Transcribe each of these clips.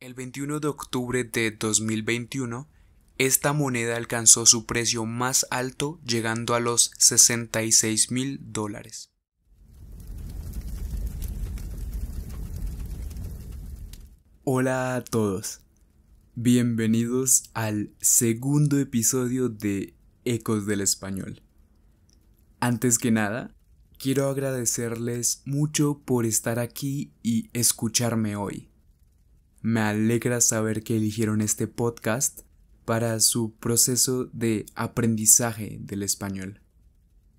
El 21 de octubre de 2021, esta moneda alcanzó su precio más alto llegando a los 66 mil dólares. Hola a todos, bienvenidos al segundo episodio de Ecos del Español. Antes que nada, quiero agradecerles mucho por estar aquí y escucharme hoy. Me alegra saber que eligieron este podcast para su proceso de aprendizaje del español.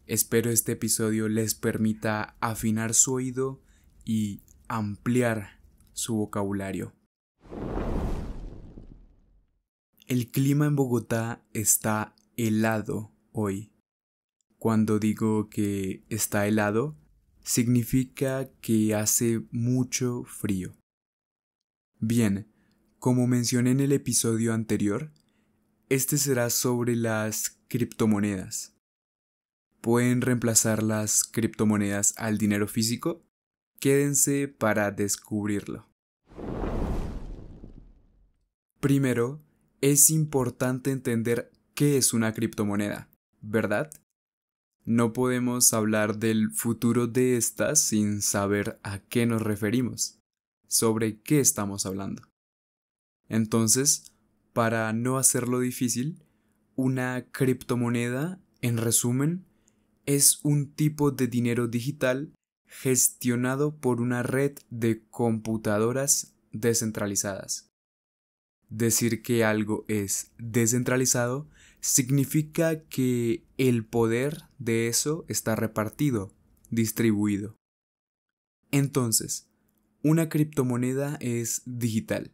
Espero este episodio les permita afinar su oído y ampliar su vocabulario. El clima en Bogotá está helado hoy. Cuando digo que está helado, significa que hace mucho frío. Bien, como mencioné en el episodio anterior, este será sobre las criptomonedas. ¿Pueden reemplazar las criptomonedas al dinero físico? Quédense para descubrirlo. Primero, es importante entender qué es una criptomoneda, ¿verdad? No podemos hablar del futuro de estas sin saber a qué nos referimos sobre qué estamos hablando. Entonces, para no hacerlo difícil, una criptomoneda, en resumen, es un tipo de dinero digital gestionado por una red de computadoras descentralizadas. Decir que algo es descentralizado significa que el poder de eso está repartido, distribuido. Entonces, una criptomoneda es digital,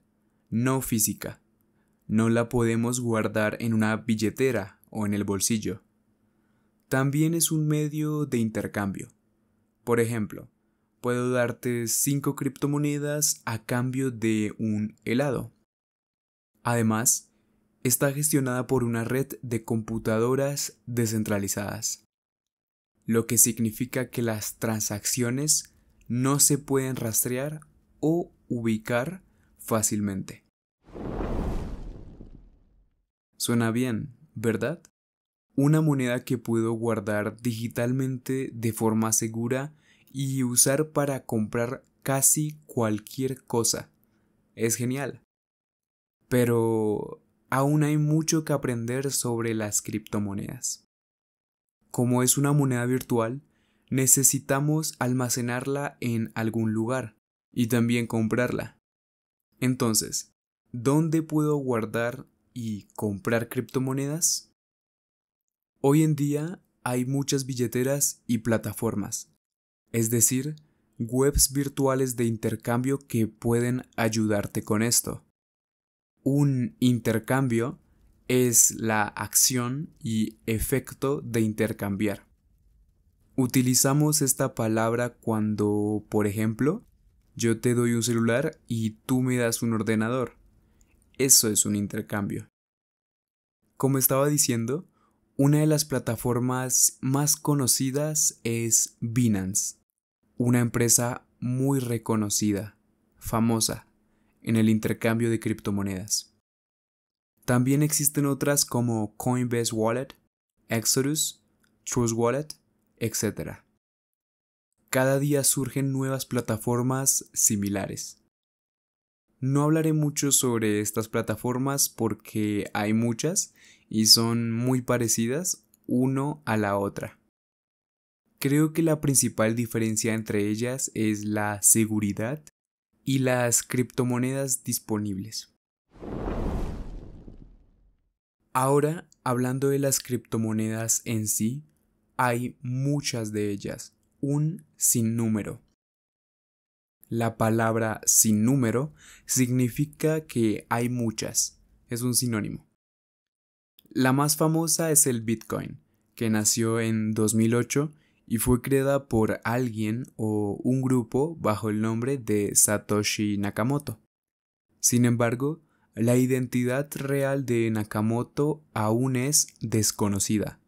no física. No la podemos guardar en una billetera o en el bolsillo. También es un medio de intercambio. Por ejemplo, puedo darte 5 criptomonedas a cambio de un helado. Además, está gestionada por una red de computadoras descentralizadas, lo que significa que las transacciones no se pueden rastrear o ubicar fácilmente. Suena bien, ¿verdad? Una moneda que puedo guardar digitalmente de forma segura y usar para comprar casi cualquier cosa. Es genial. Pero aún hay mucho que aprender sobre las criptomonedas. Como es una moneda virtual, necesitamos almacenarla en algún lugar y también comprarla. Entonces, ¿dónde puedo guardar y comprar criptomonedas? Hoy en día hay muchas billeteras y plataformas, es decir, webs virtuales de intercambio que pueden ayudarte con esto. Un intercambio es la acción y efecto de intercambiar. Utilizamos esta palabra cuando, por ejemplo, yo te doy un celular y tú me das un ordenador. Eso es un intercambio. Como estaba diciendo, una de las plataformas más conocidas es Binance, una empresa muy reconocida, famosa, en el intercambio de criptomonedas. También existen otras como Coinbase Wallet, Exodus, Trust Wallet, etcétera. Cada día surgen nuevas plataformas similares. No hablaré mucho sobre estas plataformas porque hay muchas y son muy parecidas uno a la otra. Creo que la principal diferencia entre ellas es la seguridad y las criptomonedas disponibles. Ahora, hablando de las criptomonedas en sí, hay muchas de ellas, un sinnúmero. La palabra sinnúmero significa que hay muchas, es un sinónimo. La más famosa es el Bitcoin, que nació en 2008 y fue creada por alguien o un grupo bajo el nombre de Satoshi Nakamoto. Sin embargo, la identidad real de Nakamoto aún es desconocida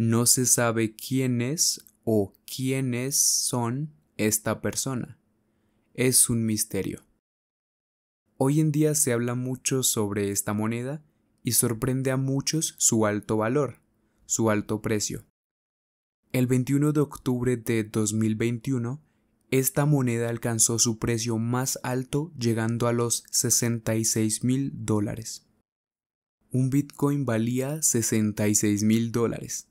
no se sabe quién es o quiénes son esta persona. Es un misterio. Hoy en día se habla mucho sobre esta moneda y sorprende a muchos su alto valor, su alto precio. El 21 de octubre de 2021, esta moneda alcanzó su precio más alto llegando a los 66 mil dólares. Un Bitcoin valía 66 mil dólares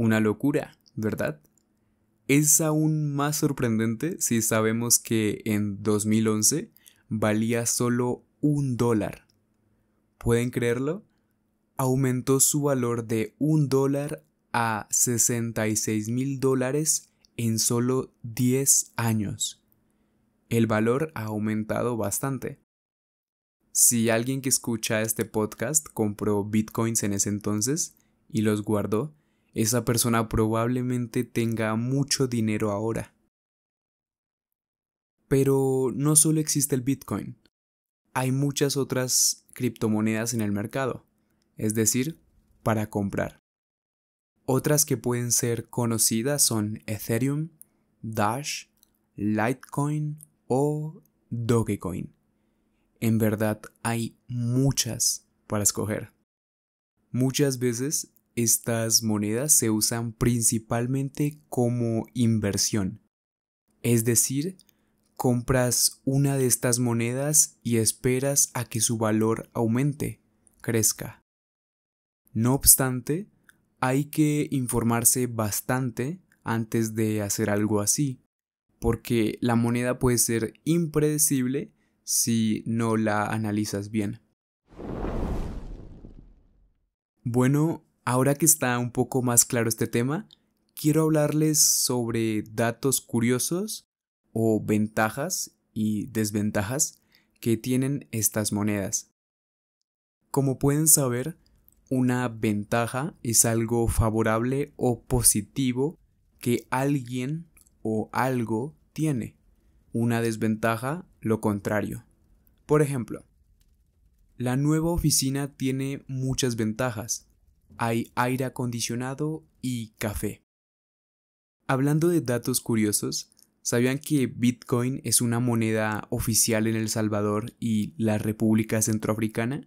una locura, ¿verdad? Es aún más sorprendente si sabemos que en 2011 valía solo un dólar. ¿Pueden creerlo? Aumentó su valor de un dólar a 66 mil dólares en solo 10 años. El valor ha aumentado bastante. Si alguien que escucha este podcast compró bitcoins en ese entonces y los guardó, esa persona probablemente tenga mucho dinero ahora. Pero no solo existe el Bitcoin, hay muchas otras criptomonedas en el mercado, es decir, para comprar. Otras que pueden ser conocidas son Ethereum, Dash, Litecoin o Dogecoin. En verdad hay muchas para escoger. Muchas veces estas monedas se usan principalmente como inversión, es decir, compras una de estas monedas y esperas a que su valor aumente, crezca. No obstante, hay que informarse bastante antes de hacer algo así, porque la moneda puede ser impredecible si no la analizas bien. Bueno, Ahora que está un poco más claro este tema, quiero hablarles sobre datos curiosos o ventajas y desventajas que tienen estas monedas. Como pueden saber, una ventaja es algo favorable o positivo que alguien o algo tiene. Una desventaja, lo contrario. Por ejemplo, la nueva oficina tiene muchas ventajas, hay aire acondicionado y café. Hablando de datos curiosos, ¿sabían que Bitcoin es una moneda oficial en El Salvador y la República Centroafricana?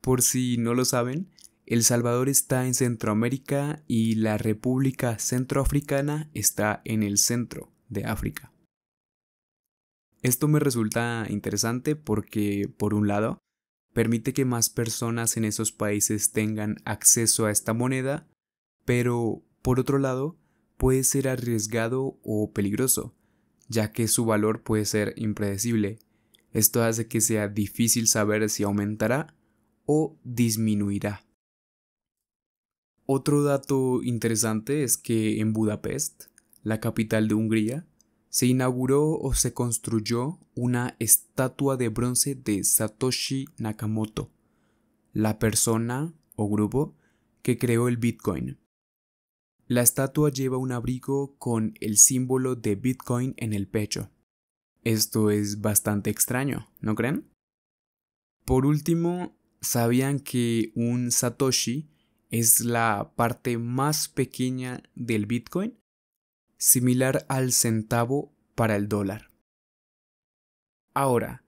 Por si no lo saben, El Salvador está en Centroamérica y la República Centroafricana está en el centro de África. Esto me resulta interesante porque, por un lado, permite que más personas en esos países tengan acceso a esta moneda, pero, por otro lado, puede ser arriesgado o peligroso, ya que su valor puede ser impredecible. Esto hace que sea difícil saber si aumentará o disminuirá. Otro dato interesante es que en Budapest, la capital de Hungría, se inauguró o se construyó una estatua de bronce de Satoshi Nakamoto, la persona o grupo que creó el Bitcoin. La estatua lleva un abrigo con el símbolo de Bitcoin en el pecho. Esto es bastante extraño, ¿no creen? Por último, ¿sabían que un Satoshi es la parte más pequeña del Bitcoin? similar al centavo para el dólar. Ahora,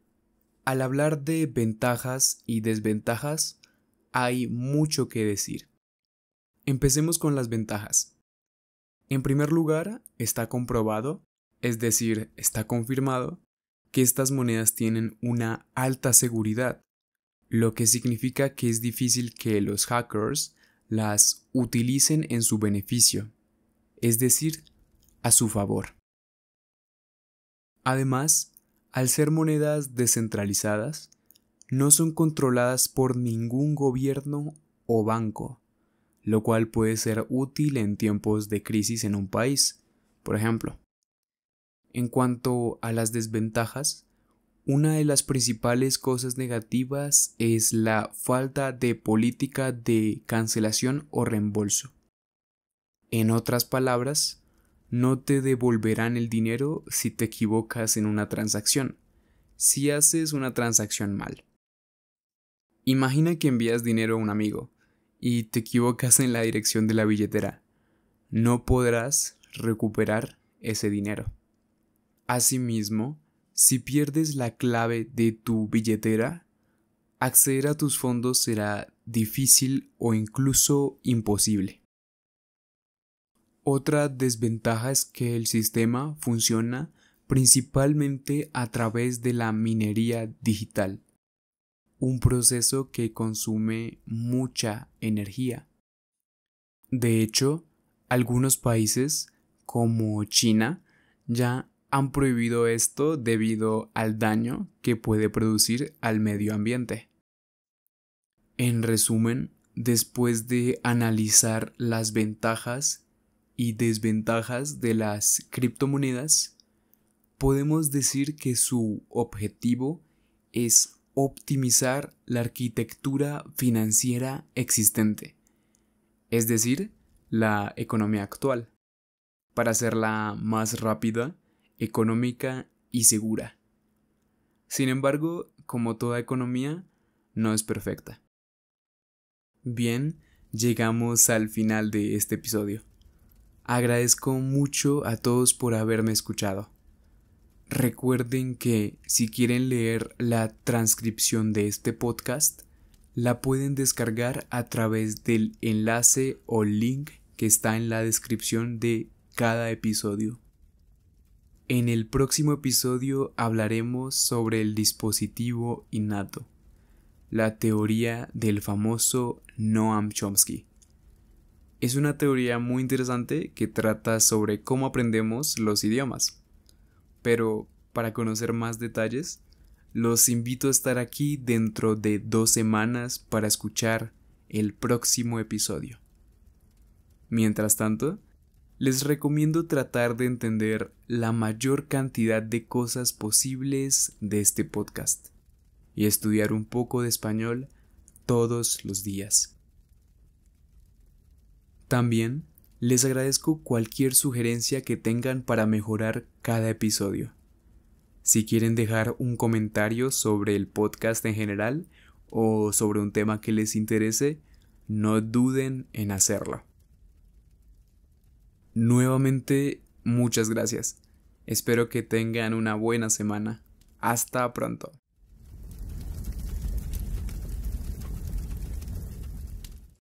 al hablar de ventajas y desventajas, hay mucho que decir. Empecemos con las ventajas. En primer lugar, está comprobado, es decir, está confirmado, que estas monedas tienen una alta seguridad, lo que significa que es difícil que los hackers las utilicen en su beneficio, es decir, a su favor. Además, al ser monedas descentralizadas, no son controladas por ningún gobierno o banco, lo cual puede ser útil en tiempos de crisis en un país, por ejemplo. En cuanto a las desventajas, una de las principales cosas negativas es la falta de política de cancelación o reembolso. En otras palabras, no te devolverán el dinero si te equivocas en una transacción, si haces una transacción mal. Imagina que envías dinero a un amigo y te equivocas en la dirección de la billetera. No podrás recuperar ese dinero. Asimismo, si pierdes la clave de tu billetera, acceder a tus fondos será difícil o incluso imposible. Otra desventaja es que el sistema funciona principalmente a través de la minería digital, un proceso que consume mucha energía. De hecho, algunos países, como China, ya han prohibido esto debido al daño que puede producir al medio ambiente. En resumen, después de analizar las ventajas y desventajas de las criptomonedas, podemos decir que su objetivo es optimizar la arquitectura financiera existente, es decir, la economía actual, para hacerla más rápida, económica y segura. Sin embargo, como toda economía, no es perfecta. Bien, llegamos al final de este episodio. Agradezco mucho a todos por haberme escuchado. Recuerden que si quieren leer la transcripción de este podcast, la pueden descargar a través del enlace o link que está en la descripción de cada episodio. En el próximo episodio hablaremos sobre el dispositivo innato, la teoría del famoso Noam Chomsky es una teoría muy interesante que trata sobre cómo aprendemos los idiomas. Pero para conocer más detalles, los invito a estar aquí dentro de dos semanas para escuchar el próximo episodio. Mientras tanto, les recomiendo tratar de entender la mayor cantidad de cosas posibles de este podcast y estudiar un poco de español todos los días. También les agradezco cualquier sugerencia que tengan para mejorar cada episodio. Si quieren dejar un comentario sobre el podcast en general o sobre un tema que les interese, no duden en hacerlo. Nuevamente, muchas gracias. Espero que tengan una buena semana. Hasta pronto.